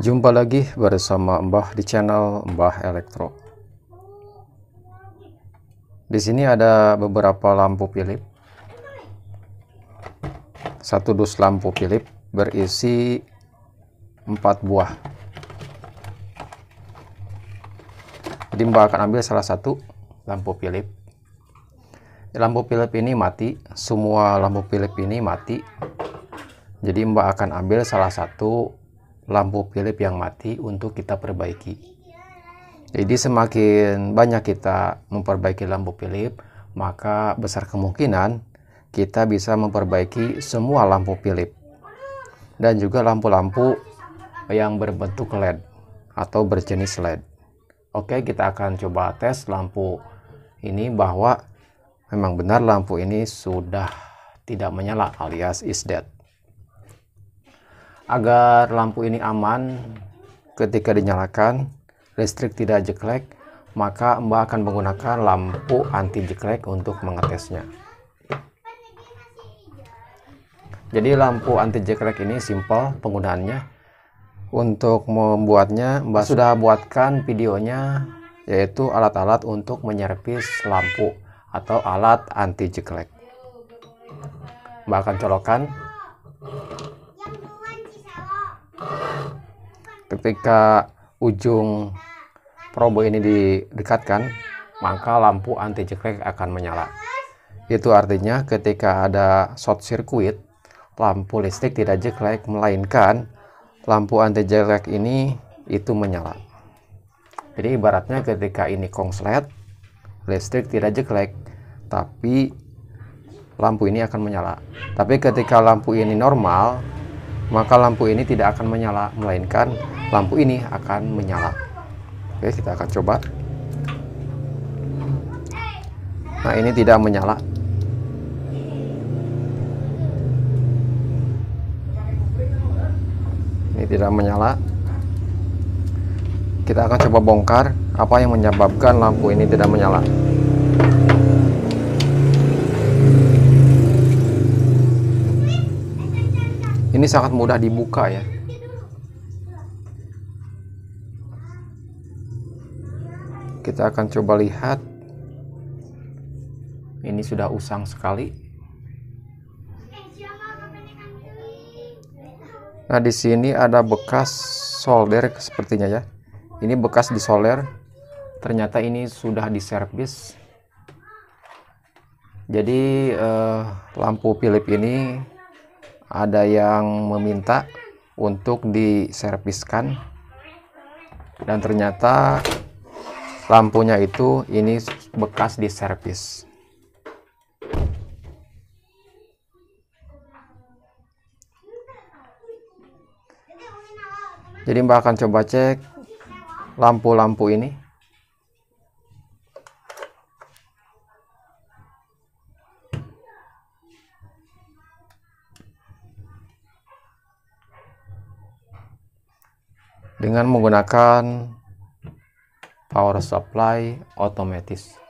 Jumpa lagi bersama Mbah di channel Mbah Elektro. Di sini ada beberapa lampu Philips. Satu dus lampu Philips berisi 4 buah. Jadi Mbah akan ambil salah satu lampu Philips. Lampu Philips ini mati, semua lampu Philips ini mati. Jadi Mbak akan ambil salah satu lampu Philip yang mati untuk kita perbaiki. Jadi semakin banyak kita memperbaiki lampu Philip, maka besar kemungkinan kita bisa memperbaiki semua lampu Philip dan juga lampu-lampu yang berbentuk LED atau berjenis LED. Oke, kita akan coba tes lampu ini bahwa memang benar lampu ini sudah tidak menyala alias is dead agar lampu ini aman ketika dinyalakan listrik tidak jeklek maka Mbak akan menggunakan lampu anti jeklek untuk mengetesnya jadi lampu anti jeklek ini simple penggunaannya untuk membuatnya Mbak sudah buatkan videonya yaitu alat-alat untuk menyervis lampu atau alat anti jeklek Mbak akan colokan ketika ujung probo ini didekatkan maka lampu anti jeklek akan menyala itu artinya ketika ada short circuit lampu listrik tidak jeklek melainkan lampu anti jeklek ini itu menyala jadi ibaratnya ketika ini kongslet listrik tidak jeklek tapi lampu ini akan menyala tapi ketika lampu ini normal maka lampu ini tidak akan menyala, melainkan lampu ini akan menyala. Oke, kita akan coba. Nah, ini tidak menyala. Ini tidak menyala. Kita akan coba bongkar apa yang menyebabkan lampu ini tidak menyala. Ini sangat mudah dibuka ya. Kita akan coba lihat. Ini sudah usang sekali. Nah, di sini ada bekas solder sepertinya ya. Ini bekas disolder. Ternyata ini sudah diservis. Jadi eh, lampu Philips ini ada yang meminta untuk diserviskan dan ternyata lampunya itu ini bekas diservis jadi mbak akan coba cek lampu-lampu ini dengan menggunakan power supply otomatis.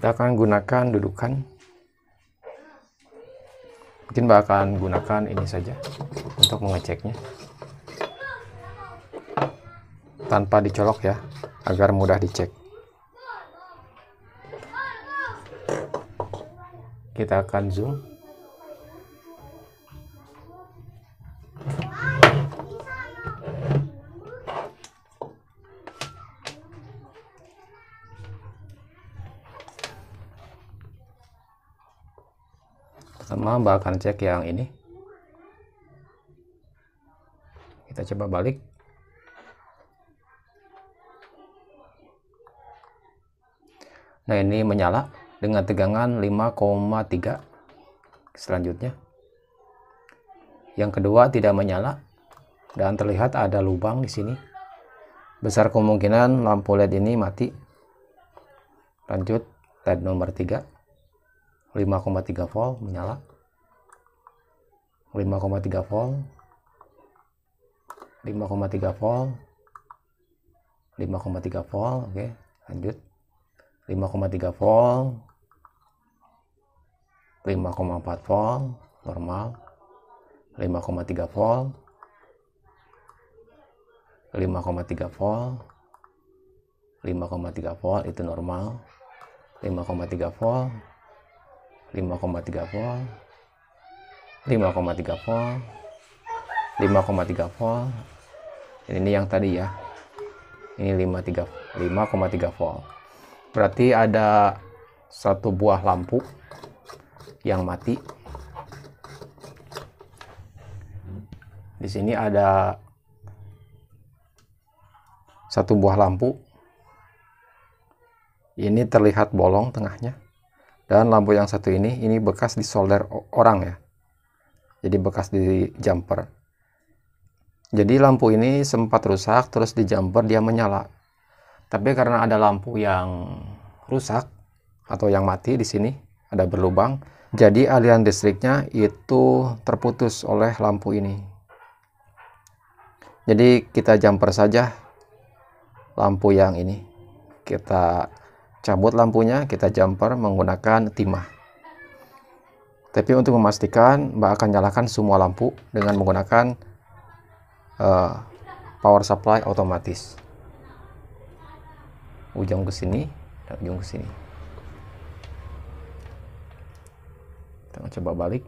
kita akan gunakan dudukan mungkin mbak gunakan ini saja untuk mengeceknya tanpa dicolok ya agar mudah dicek kita akan zoom pertama mbak akan cek yang ini kita coba balik nah ini menyala dengan tegangan 5,3 selanjutnya yang kedua tidak menyala dan terlihat ada lubang di sini besar kemungkinan lampu led ini mati lanjut led nomor 3 5,3 volt menyala 5,3 volt 5,3 volt 5,3 volt oke lanjut 5,3 volt 5,4 volt normal 5,3 volt 5,3 volt 5,3 volt itu normal 5,3 volt 5,3 volt 5,3 volt 5,3 volt ini, ini yang tadi ya ini 5,3 5,3 volt berarti ada satu buah lampu yang mati di sini ada satu buah lampu ini terlihat bolong tengahnya dan lampu yang satu ini ini bekas disolder orang ya jadi bekas di jumper jadi lampu ini sempat rusak terus di jumper dia menyala tapi karena ada lampu yang rusak atau yang mati di sini ada berlubang jadi aliran listriknya itu terputus oleh lampu ini jadi kita jumper saja lampu yang ini kita cabut lampunya kita jumper menggunakan timah tapi untuk memastikan, Mbak akan nyalakan semua lampu dengan menggunakan uh, power supply otomatis. Ujung ke sini dan ujung ke sini. Kita coba balik.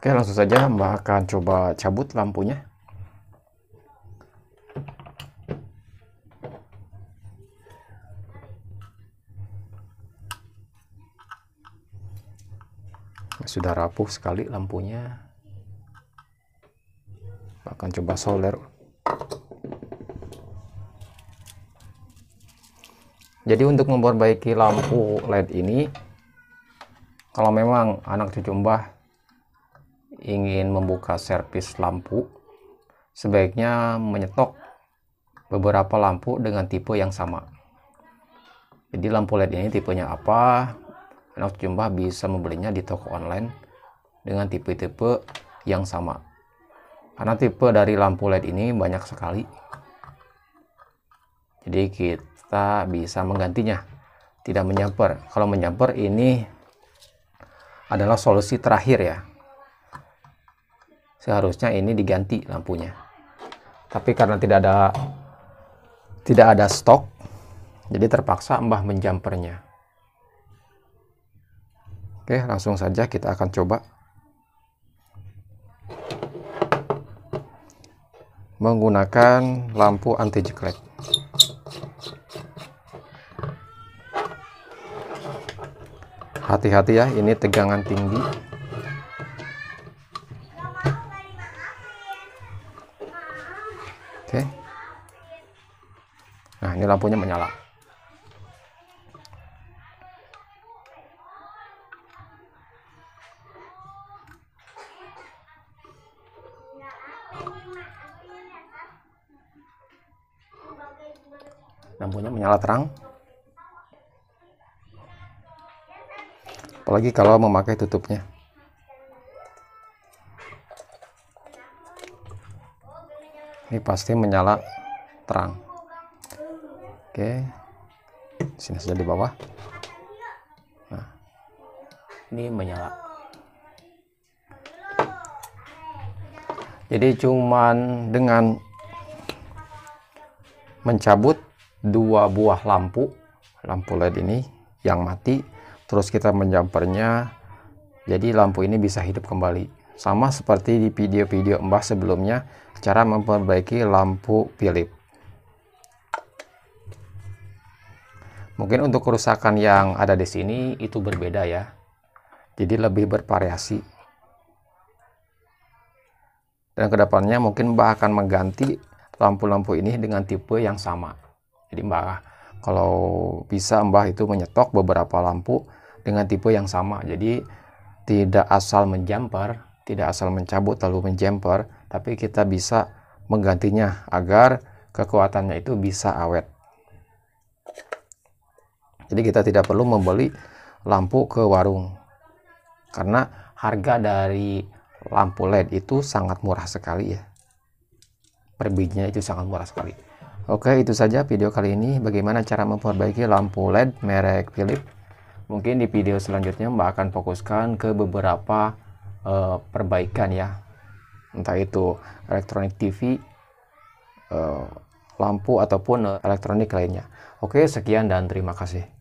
Oke, langsung saja Mbak akan coba cabut lampunya. Sudah rapuh sekali lampunya. Mbak akan coba solder. Jadi untuk memperbaiki lampu LED ini, kalau memang anak cucu Mbah ingin membuka servis lampu, sebaiknya menyetok beberapa lampu dengan tipe yang sama. Jadi lampu LED ini tipenya apa? Anak jumlah bisa membelinya di toko online dengan tipe-tipe yang sama. Karena tipe dari lampu LED ini banyak sekali. Jadi kita bisa menggantinya, tidak menyamper. Kalau menyamper ini adalah solusi terakhir ya seharusnya ini diganti lampunya tapi karena tidak ada tidak ada stok jadi terpaksa mbah menjampernya oke langsung saja kita akan coba menggunakan lampu anti jeklek hati-hati ya ini tegangan tinggi ini lampunya menyala lampunya menyala terang apalagi kalau memakai tutupnya ini pasti menyala terang oke sini saja di bawah nah ini menyala jadi cuman dengan mencabut dua buah lampu lampu LED ini yang mati terus kita menjampernya jadi lampu ini bisa hidup kembali sama seperti di video-video Mbah sebelumnya cara memperbaiki lampu Philips Mungkin untuk kerusakan yang ada di sini itu berbeda ya. Jadi lebih bervariasi. Dan kedepannya mungkin Mbak akan mengganti lampu-lampu ini dengan tipe yang sama. Jadi Mbak kalau bisa Mbah itu menyetok beberapa lampu dengan tipe yang sama. Jadi tidak asal menjamper, tidak asal mencabut lalu menjamper, tapi kita bisa menggantinya agar kekuatannya itu bisa awet. Jadi kita tidak perlu membeli lampu ke warung. Karena harga dari lampu LED itu sangat murah sekali ya. Per itu sangat murah sekali. Oke, itu saja video kali ini bagaimana cara memperbaiki lampu LED merek Philips. Mungkin di video selanjutnya Mbak akan fokuskan ke beberapa uh, perbaikan ya. Entah itu elektronik TV, uh, eh, lampu ataupun eh, elektronik lainnya. Oke, sekian dan terima kasih.